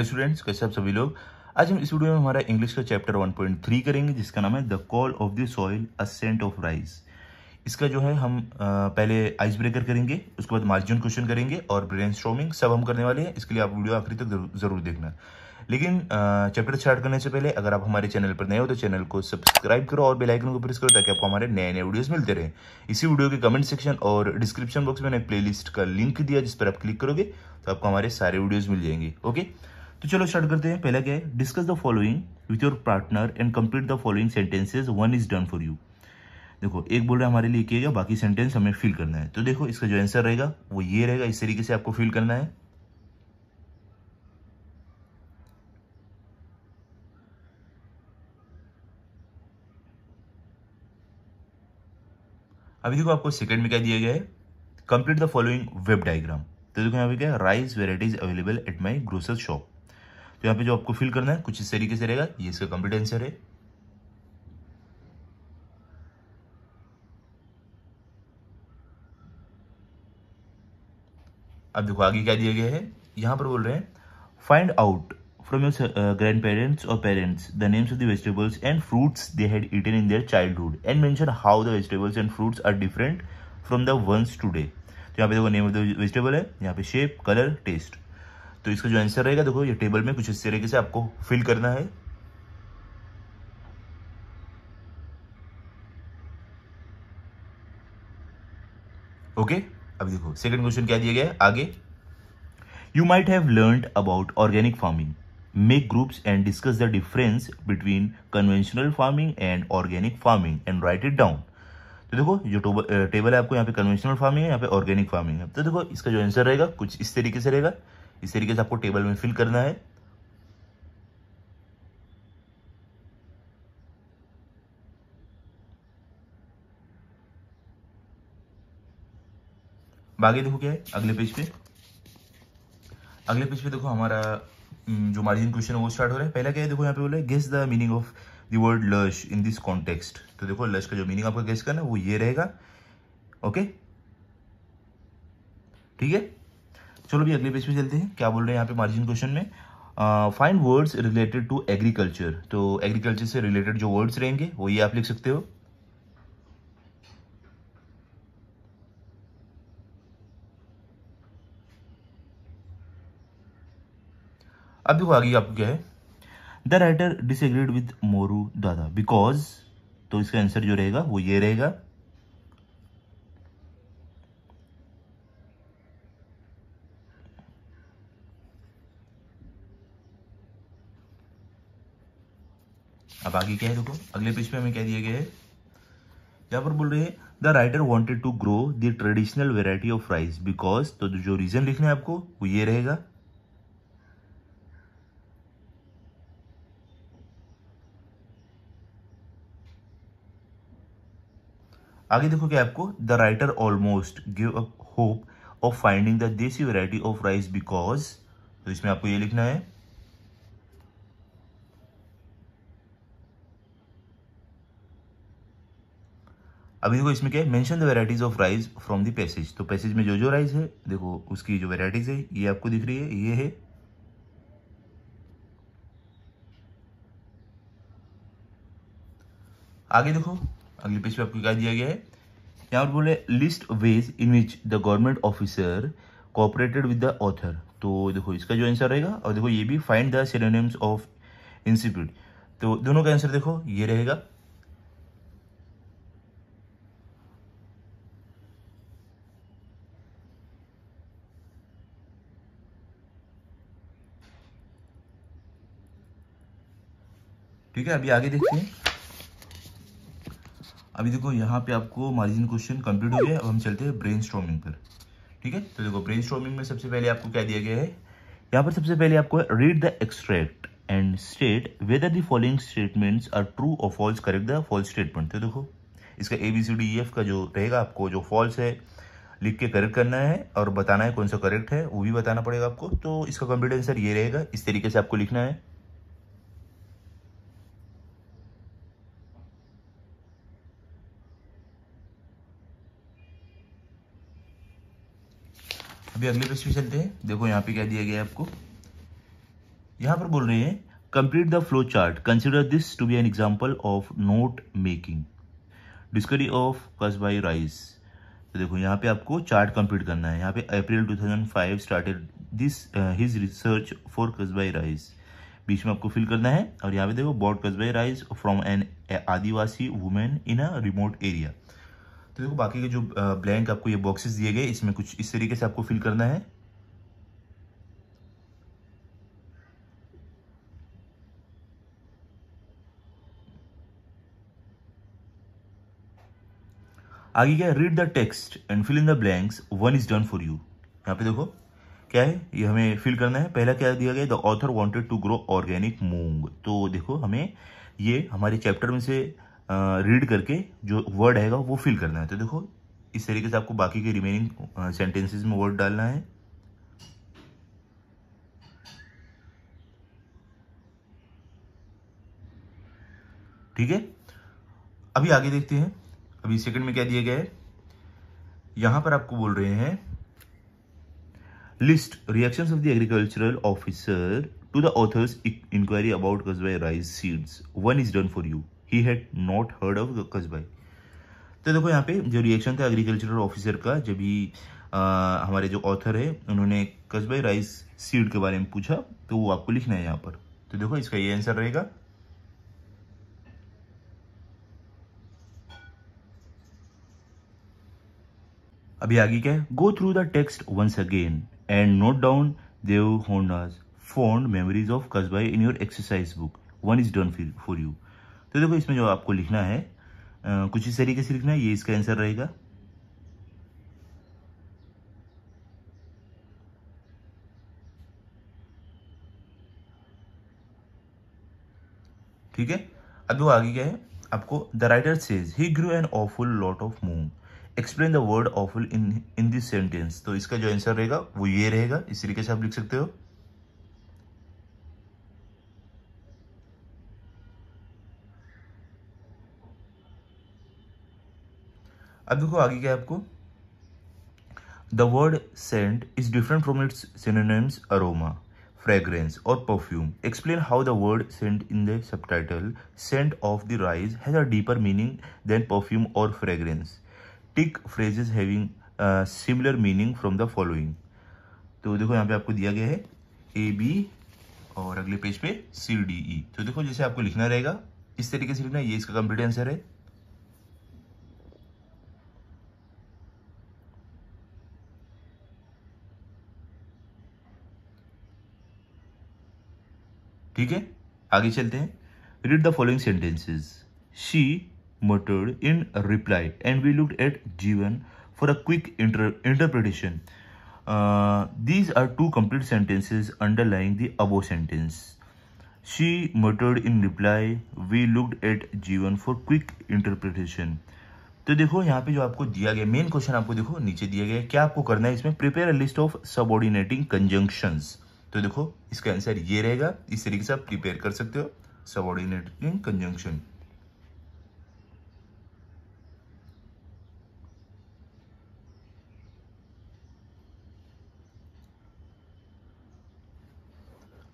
Hello students कैसे आप सभी लोग आज हम इस वीडियो में हमारा इंग्लिश का चैप्टर 1.3 करेंगे जिसका नाम है the call of the soil ascent of rice इसका जो है हम पहले आइस ब्रेकर करेंगे उसके बाद मार्जिन क्वेश्चन करेंगे और ब्रेन सब हम करने वाले हैं इसके लिए आप वीडियो आखिरी तक जरूर देखना लेकिन चैप्टर स्टार्ट करने से पहले अगर आप हमारे चैनल पर नए हो तो चैनल को सब्सक्राइब करो और बेल आइकन को प्रेस करो ताकि आपको हमारे नए नए वीडियोस मिलते रहे इसी वीडियो के कमेंट सेक्शन और डिस्क्रिप्शन बॉक्स में मैंने प्लेलिस्ट का लिंक दिया जिस पर आप क्लिक करोगे तो आपको हमारे सारे वीडियोज मिल जाएंगे ओके तो चलो स्टार्ट करते हैं पहला क्या है discuss the following with your partner and complete the following sentences one is done for you देखो एक बोल रहे हमारे लिए किया गया बाकी सेंटेंस हमें फिल करना है तो देखो इसका जो आंसर रहेगा वो ये रहेगा इस तरीके से आपको फिल करना है अभी देखो आपको सेकंड में क्या दिया गया है complete the following web diagram तो देखो यहाँ पे क्या rice varieties available at my grocer shop तो यहाँ पे जो आपको फिल करना है कुछ इस तरीके से रहेगा ये इसका कंप्लीट आंसर है अब देखो आगे क्या दिया गया है यहां पर बोल रहे हैं find out from your grand parents और parents the names of the vegetables and fruits they had eaten in their childhood and mention how the vegetables and fruits are different from the ones today तो यहाँ पे देखो name of the vegetable है यहां पे shape colour test तो इसका जो आंसर रहेगा देखो ये टेबल में कुछ इस तरीके से आपको फिल करना है ओके अब देखो सेकंड क्वेश्चन क्या दिया गया है आगे you might have learn about organic farming make groups and discuss the difference between conventional farming and organic farming and write it down तो देखो जो टेबल है आपको यहाँ पे कन्वेंशनल फार्मिंग है यहाँ पे ऑर्गेनिक फार्मिंग है तो देखो इसका जो आंसर रहेगा कुछ इस तरीके से रहेगा इस तरीके से आपको टेबल में फिल करना है बाकी देखो क्या है अगले पेज पे अगले पेज पे देखो हमारा जो मार्जिन क्वेश्चन है वो स्टार्ट हो रहा है पहला क्या है देखो यहाँ पे बोला guess the meaning of the word lush in this context तो देखो लश का जो मीनिंग आपका गेस करना है वो ये रहेगा ओके ठीक है चलो भी अगले पेज पे चलते हैं क्या बोल रहे हैं यहाँ पे मार्जिन क्वेश्चन में fine words related to agriculture तो एग्रीकल्चर से रिलेटेड जो वर्ड्स रहेंगे वो ये आप लिख सकते हो अब देखो आगे आपको क्या है the writer disagreed with Moru Dada because तो इसका आंसर जो रहेगा वो ये रहेगा अब आगे क्या है देखो अगले पेज पे हमें क्या दिया गया है यहाँ पर बोल रहे हैं the writer wanted to grow the traditional variety of rice because तो जो रीजन लिखना है आपको वो ये रहेगा आगे देखो क्या आपको the writer almost give up hope of finding the desi variety of rice because तो इसमें आपको ये लिखना है अब देखो इसमें क्या है mention the varieties of rice from the passage तो पैसेज में जो जो राइस है देखो उसकी जो वैराइटीज है ये आपको दिख रही है ये है आगे देखो अगले पेज पे आपको क्या दिया गया है यहाँ पर बोले list ways in which the government officer cooperated with the author तो देखो इसका जो आंसर रहेगा और देखो ये भी find the synonyms of institute तो दोनों का आंसर देखो ये रहेगा ठीक है अभी आगे देखते हैं अभी देखो यहाँ पे आपको मार्जिन क्वेश्चन कंप्लीट हो गया अब हम चलते हैं ब्रेन पर ठीक है तो देखो ब्रेन में सबसे पहले आपको क्या दिया गया है यहाँ पर सबसे पहले आपको read the extract and state whether the following statements are true और false correct the false statement तो देखो इसका A B C D F का जो रहेगा आपको जो फॉल्स है लिख के करेक्ट करना है और बताना है कौन सा करेक्ट है वो भी बताना पड़ेगा आपको तो इसका कंप्लीट आंसर ये रहेगा इस तरीके से आपको लिखना है अभी अगले पेज पे चलते हैं देखो यहाँ पे क्या दिया गया है आपको यहाँ पर बोल रहे हैं complete the flow chart consider this to be an example of note making discovery of Kasbai rice तो देखो यहाँ पे आपको चार्ट कंप्लीट करना है यहाँ पे April 2005 started this his research for Kasbai rice बीच में आपको फिल करना है और यहाँ पे देखो bought Kasbai rice from an adivasi women in a remote area तो देखो बाकी के जो ब्लैंक आपको ये बॉक्सेस दिए गए इसमें कुछ इस तरीके से आपको फिल करना है आगे क्या read the text and fill in the blanks one is done for you यहाँ पे देखो क्या है ये हमें फिल करना है पहला क्या दिया गया the author wanted to grow organic moong तो देखो हमें ये हमारे चैप्टर में से रीड करके जो वर्ड आएगा वो फिल करना है तो देखो इस तरीके से आपको बाकी के रिमेनिंग सेंटेंसेस में वर्ड डालना है ठीक है अभी आगे देखते हैं अभी सेकंड में क्या दिया गया है यहां पर आपको बोल रहे हैं list reaction of the agricultural officer to the author's inquiry about Kasbai rice seeds one is done for you he had not heard of भाई तो देखो यहाँ पे जो रिएक्शन था एग्रीकल्चरल ऑफिसर का जब भी आ, हमारे जो ऑथर है उन्होंने कसबाई राइस सीड के बारे में पूछा तो वो आपको लिखना है यहाँ पर तो देखो इसका ये आंसर रहेगा अभी आगे क्या है go through the text once again and note down देव होंडाज fond memories of Kasbai in your exercise book one is done for you तो देखो इसमें जो आपको लिखना है कुछ इस तरीके से लिखना है ये इसका आंसर रहेगा ठीक है अब वो आगे क्या है आपको the writer says he grew an awful lot of moong explain the word awful in in this sentence तो इसका जो आंसर रहेगा वो ये रहेगा इस तरीके से आप लिख सकते हो अब देखो आगे क्या आपको the word scent is different from its synonyms aroma fragrance और perfume explain how the word scent in the subtitle scent of the rice has a deeper meaning than perfume और fragrance tick phrase having similar meaning from the following तो देखो यहाँ पे आपको दिया गया है ए बी और अगले पेज पे सी डी ई तो देखो जैसे आपको लिखना रहेगा इस तरीके से लिखना ये इसका कंप्लीट आंसर है ठीक है आगे चलते हैं read the following sentences she muttered in reply and we looked at Jeevan for a quick interpretation these are two complete sentences underlining the above sentence she muttered in reply we looked at Jeevan for quick interpretation तो देखो यहाँ पे जो आपको दिया गया main question आपको देखो नीचे दिया गया क्या आपको करना है इसमें prepare list of subordinating conjunction तो देखो इसका आंसर ये रहेगा इस तरीके से आप प्रिपेयर कर सकते हो इन कंजंक्शन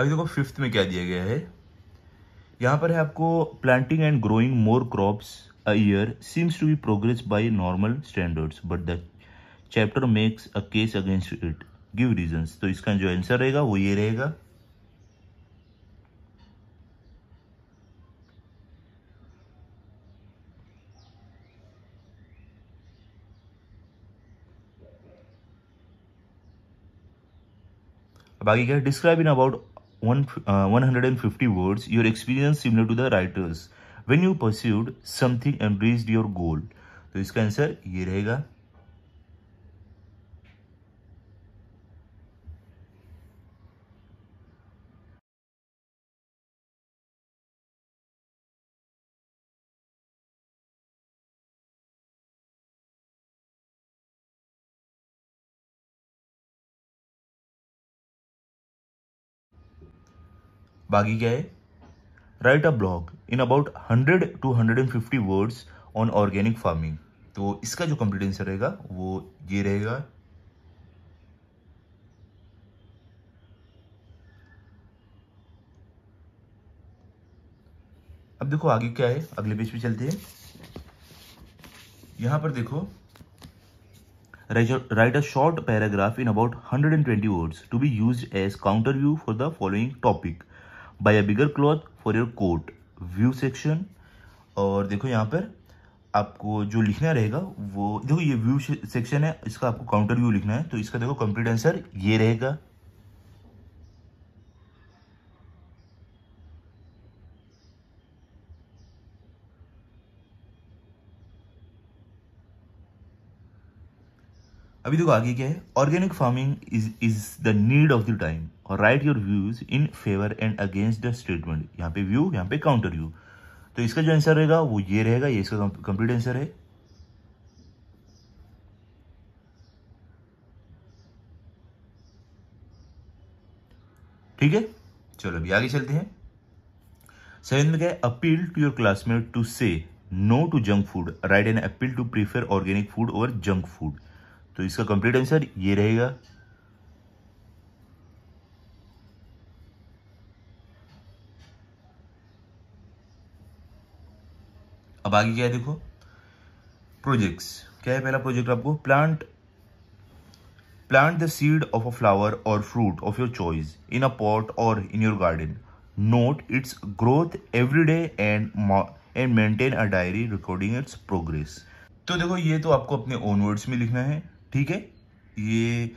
अभी देखो फिफ्थ में क्या दिया गया है यहां पर है आपको planting and growing more crops a year seems to be progress by normal standards but the chapter makes a case against it give reasons तो इसका जो आंसर रहेगा वो ये रहेगा बाकी क्या describe in about one hundred and fifty words your experience similar to the writer's when you pursued something and reach your goal तो इसका आंसर ये रहेगा बागी क्या है write a blog in about hundred to hundred and fifty words on organic farming तो इसका जो कंप्लीट आंसर रहेगा वो ये रहेगा अब देखो आगे क्या है अगले पेज पे चलते हैं यहां पर देखो write a short paragraph in about 120 words to be use as counter view for the following topic buy a bigger cloth for your quote view section और देखो यहाँ पर आपको जो लिखना रहेगा वो देखो ये व्यू सेक्शन है इसका आपको काउंटर व्यू लिखना है तो इसका देखो कंप्लीट आंसर ये रहेगा अभी देखो आगे क्या है organic farming is is the need of the time और write your views in favour and against the statement यहाँ पे व्यू यहाँ पे काउंटर व्यू तो इसका जो आंसर रहेगा वो ये रहेगा ये इसका कंप्लीट आंसर है ठीक है चलो अभी आगे चलते हैं सेवन में क्या है appeal to your classmate to say no to junk food write an appeal to prefer organic food और जंक फूड तो इसका कंप्लीट आंसर ये रहेगा अब आगे क्या है देखो प्रोजेक्ट्स क्या है पहला प्रोजेक्ट आपको plant plant the seed of a flower और fruit of your choice in a pot और in your garden note its growth every day and and maintain a diary recording its progress तो देखो ये तो आपको अपने own words में लिखना है ठीक है ये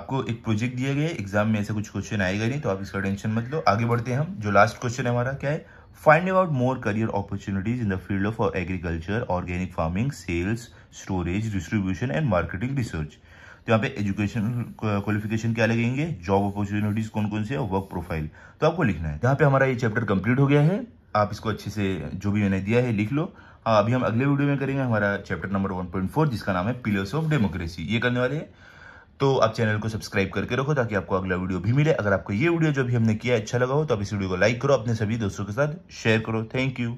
आपको एक प्रोजेक्ट दिया गया है एग्जाम में ऐसे कुछ क्वेश्चन आएगा नहीं तो आप इसका टेंशन मत लो आगे बढ़ते हैं हम जो लास्ट क्वेश्चन है हमारा क्या है Finding out more career opportunities in the field of uh, agriculture, organic farming, sales, storage, distribution and marketing research. तो यहाँ पे एजुकेशन क्वालिफिकेशन uh, क्या लगेंगे जॉब अपॉर्चुनिटीज कौन कौन से है वर्क प्रोफाइल तो आपको लिखना है यहाँ पे हमारा ये चैप्टर कंप्लीट हो गया है आप इसको अच्छे से जो भी मैंने दिया है लिख लो अभी हम अगले वीडियो में करेंगे हमारा चैप्टर नंबर 1.4 जिसका नाम है पिलर्स ऑफ डेमोक्रेसी ये करने वाले हैं तो आप चैनल को सब्सक्राइब करके रखो ताकि आपको अगला वीडियो भी मिले अगर आपको ये वीडियो जो भी हमने किया अच्छा लगा हो तो आप इस वीडियो को लाइक करो अपने सभी दोस्तों के साथ शेयर करो थैंक यू